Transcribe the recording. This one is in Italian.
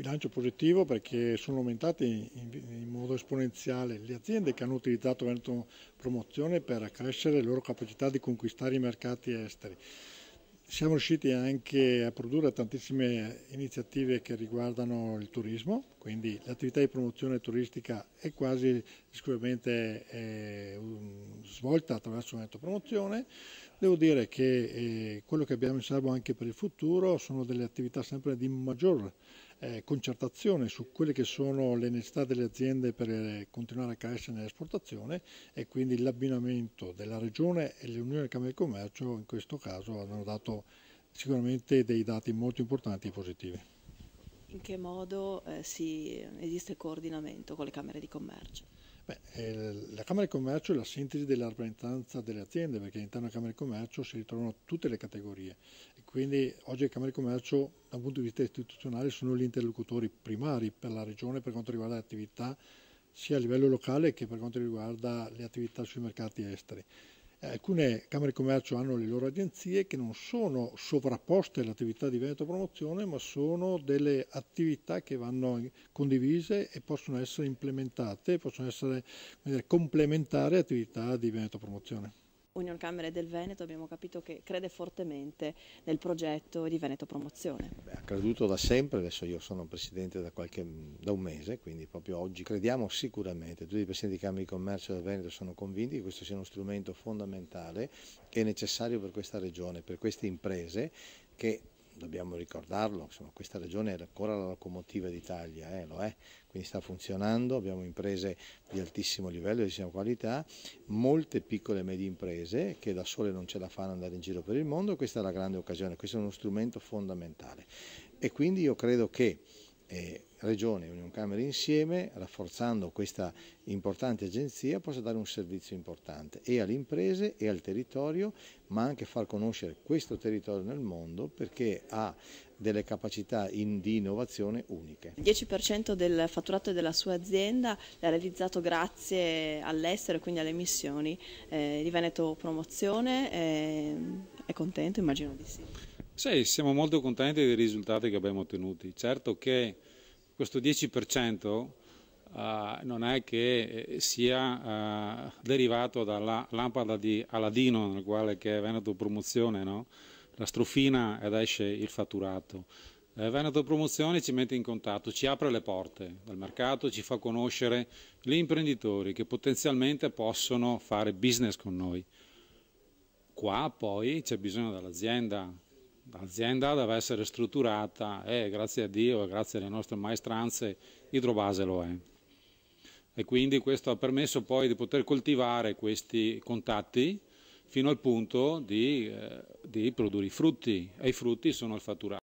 Bilancio positivo perché sono aumentate in, in modo esponenziale le aziende che hanno utilizzato Veneto Promozione per accrescere le loro capacità di conquistare i mercati esteri. Siamo riusciti anche a produrre tantissime iniziative che riguardano il turismo, quindi l'attività di promozione turistica è quasi sicuramente svolta attraverso un'altra promozione. Devo dire che eh, quello che abbiamo in serbo anche per il futuro sono delle attività sempre di maggior eh, concertazione su quelle che sono le necessità delle aziende per eh, continuare a crescere nell'esportazione e quindi l'abbinamento della Regione e l'Unione Camera di Commercio in questo caso hanno dato sicuramente dei dati molto importanti e positivi in che modo eh, si, eh, esiste coordinamento con le Camere di Commercio? Beh, eh, la Camera di Commercio è la sintesi della rappresentanza delle aziende, perché all'interno della Camera di Commercio si ritrovano tutte le categorie e quindi oggi le Camere di Commercio da un punto di vista istituzionale sono gli interlocutori primari per la Regione per quanto riguarda le attività sia a livello locale che per quanto riguarda le attività sui mercati esteri alcune Camere di Commercio hanno le loro agenzie che non sono sovrapposte all'attività di Veneto Promozione, ma sono delle attività che vanno condivise e possono essere implementate, possono essere dire, complementari all'attività di Veneto Promozione. Union Camere del Veneto abbiamo capito che crede fortemente nel progetto di Veneto Promozione. Beh, ha creduto da sempre, adesso io sono presidente da, qualche, da, un mese, quindi proprio oggi crediamo sicuramente, tutti i presidenti di Camere di Commercio del Veneto sono convinti che questo sia uno strumento fondamentale e necessario per questa regione, per queste imprese che dobbiamo ricordarlo, insomma, questa regione è ancora la locomotiva d'Italia, eh, lo è, quindi sta funzionando, abbiamo imprese di altissimo livello, di altissima qualità, molte piccole e medie imprese che da sole non ce la fanno andare in giro per il mondo, questa è la grande occasione, questo è uno strumento fondamentale e quindi io credo che e Regione e Unione Camere insieme, rafforzando questa importante agenzia, possa dare un servizio importante e alle imprese e al territorio, ma anche far conoscere questo territorio nel mondo perché ha delle capacità in, di innovazione uniche. Il 10% del fatturato della sua azienda l'ha realizzato grazie all'estero e quindi alle missioni eh, di Veneto Promozione, eh, è contento? Immagino di sì. Sì, siamo molto contenti dei risultati che abbiamo ottenuti. Certo che questo 10% uh, eh, non è che eh, sia uh, derivato dalla lampada di Aladino, nel quale che è Veneto Promozione, no? la strofina ed esce il fatturato. Veneto Promozione ci mette in contatto, ci apre le porte del mercato, ci fa conoscere gli imprenditori che potenzialmente possono fare business con noi. Qua poi c'è bisogno dell'azienda, L'azienda deve essere strutturata e grazie a Dio e grazie alle nostre maestranze idrobase lo è. E quindi questo ha permesso poi di poter coltivare questi contatti fino al punto di, eh, di produrre i frutti e i frutti sono il fatturato.